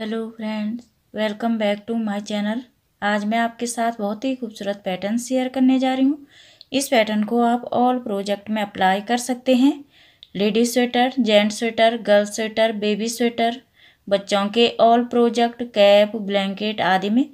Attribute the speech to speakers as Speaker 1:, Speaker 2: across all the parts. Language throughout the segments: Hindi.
Speaker 1: hello friends welcome back to my channel आज मैं आपके साथ बहुत ही खूबसूरत पैटर्न शेयर करने जा रही हूँ इस पैटर्न को आप ऑल प्रोजेक्ट में अप्लाई कर सकते हैं ladies sweater gents sweater girl sweater baby sweater बच्चों के ऑल प्रोजेक्ट कैप ब्लैंकेट आदि में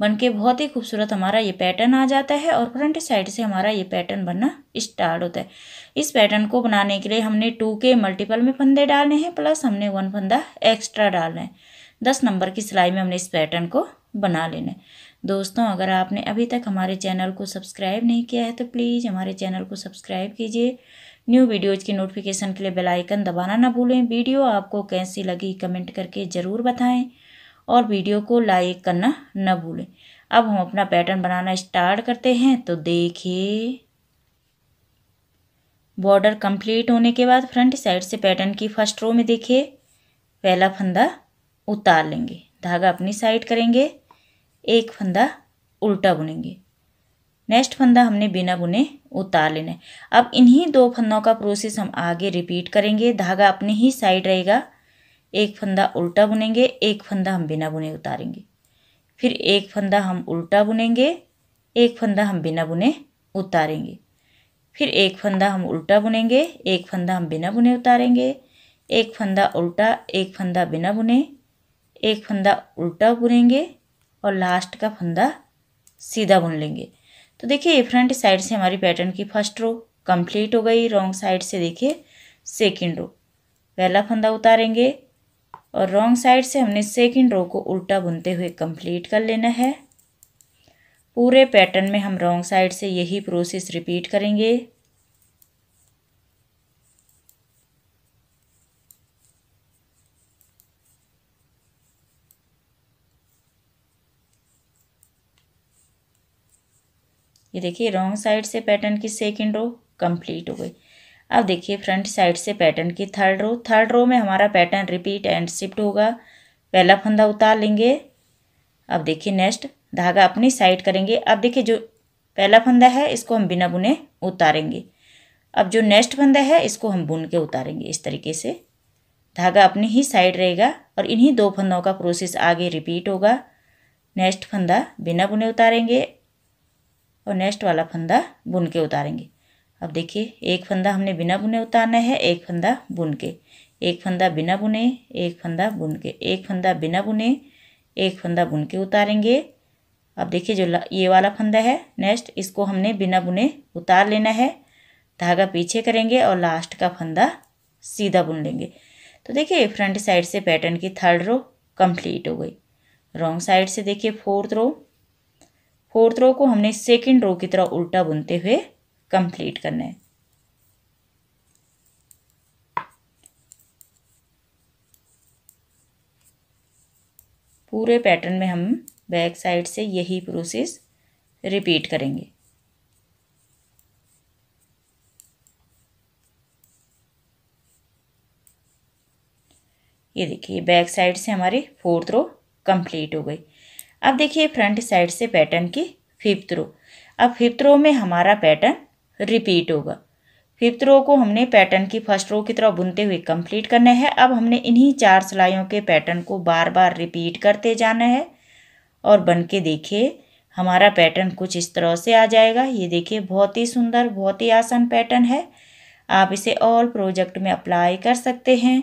Speaker 1: बन के बहुत ही खूबसूरत हमारा ये पैटर्न आ जाता है और फ्रंट साइड से हमारा ये पैटर्न बनना स्टार्ट होता है इस पैटर्न को बनाने के लिए हमने टू के मल्टीपल में फंदे डालने हैं प्लस हमने वन फंदा एक्स्ट्रा डालना है दस नंबर की सिलाई में हमने इस पैटर्न को बना लेना है दोस्तों अगर आपने अभी तक हमारे चैनल को सब्सक्राइब नहीं किया है तो प्लीज़ हमारे चैनल को सब्सक्राइब कीजिए न्यू वीडियोज़ की नोटिफिकेशन के लिए बेल आइकन दबाना ना भूलें वीडियो आपको कैसी लगी कमेंट करके ज़रूर बताएं और वीडियो को लाइक करना ना भूलें अब हम अपना पैटर्न बनाना स्टार्ट करते हैं तो देखिए बॉर्डर कंप्लीट होने के बाद फ्रंट साइड से पैटर्न की फर्स्ट रो में देखिए पहला फंदा उतार लेंगे धागा अपनी साइड करेंगे एक फंदा उल्टा बुनेंगे नेक्स्ट फंदा हमने बिना बुने उतार लेना है अब इन्हीं दो फंदों का प्रोसेस हम आगे रिपीट करेंगे धागा अपने ही साइड रहेगा एक फंदा उल्टा बुनेंगे एक फंदा हम बिना बुने उतारेंगे फिर एक फंदा हम उल्टा बुनेंगे एक फंदा हम बिना बुने उतारेंगे फिर एक फंदा हम उल्टा बुनेंगे एक फंदा हम बिना बुने उतारेंगे एक फंदा उल्टा एक फंदा बिना बुने एक फंदा उल्टा बुनेंगे और लास्ट का फंदा सीधा बुन लेंगे तो देखिए फ्रंट साइड से हमारी पैटर्न की फर्स्ट रो कंप्लीट हो गई रॉन्ग साइड से देखिए सेकंड रो पहला फंदा उतारेंगे और रॉन्ग साइड से हमने सेकंड रो को उल्टा बुनते हुए कंप्लीट कर लेना है पूरे पैटर्न में हम रॉन्ग साइड से यही प्रोसेस रिपीट करेंगे ये देखिए रॉन्ग साइड से पैटर्न की सेकेंड रो कंप्लीट हो गई अब देखिए फ्रंट साइड से पैटर्न की थर्ड रो थर्ड रो में हमारा पैटर्न रिपीट एंड शिफ्ट होगा पहला फंदा उतार लेंगे अब देखिए नेक्स्ट धागा अपनी साइड करेंगे अब देखिए जो पहला फंदा है इसको हम बिना बुने उतारेंगे अब जो नेक्स्ट फंदा है इसको हम बुन के उतारेंगे इस तरीके से धागा अपनी ही साइड रहेगा और इन्हीं दो फंदों का प्रोसेस आगे रिपीट होगा नेक्स्ट फंदा बिना बुने उतारेंगे और नेक्स्ट वाला फंदा बुन के उतारेंगे अब देखिए एक फंदा हमने बिना बुने उतारना है एक फंदा बुन के एक फंदा बिना बुने एक फंदा बुन के एक फंदा बिना बुने एक फंदा बुन के उतारेंगे अब देखिए जो ये वाला फंदा है नेक्स्ट इसको हमने बिना बुने उतार लेना है धागा पीछे करेंगे और लास्ट का फंदा सीधा बुन लेंगे तो देखिए फ्रंट साइड से पैटर्न की थर्ड रो कंप्लीट हो गई रॉन्ग साइड से देखिए फोर्थ रो फोर्थ रो को हमने सेकेंड रो की तरह उल्टा बुनते हुए कंप्लीट करना है पूरे पैटर्न में हम बैक साइड से यही प्रोसेस रिपीट करेंगे ये देखिए बैक साइड से हमारी फोर्थ रो कंप्लीट हो गई अब देखिए फ्रंट साइड से पैटर्न की फिफ्थ रो अब फिफ्थ रो में हमारा पैटर्न रिपीट होगा फिफ्थ रो को हमने पैटर्न की फर्स्ट रो की तरह बुनते हुए कंप्लीट करना है अब हमने इन्हीं चार सिलाइयों के पैटर्न को बार बार रिपीट करते जाना है और बन के देखिए हमारा पैटर्न कुछ इस तरह से आ जाएगा ये देखिए बहुत ही सुंदर बहुत ही आसान पैटर्न है आप इसे ऑल प्रोजेक्ट में अप्लाई कर सकते हैं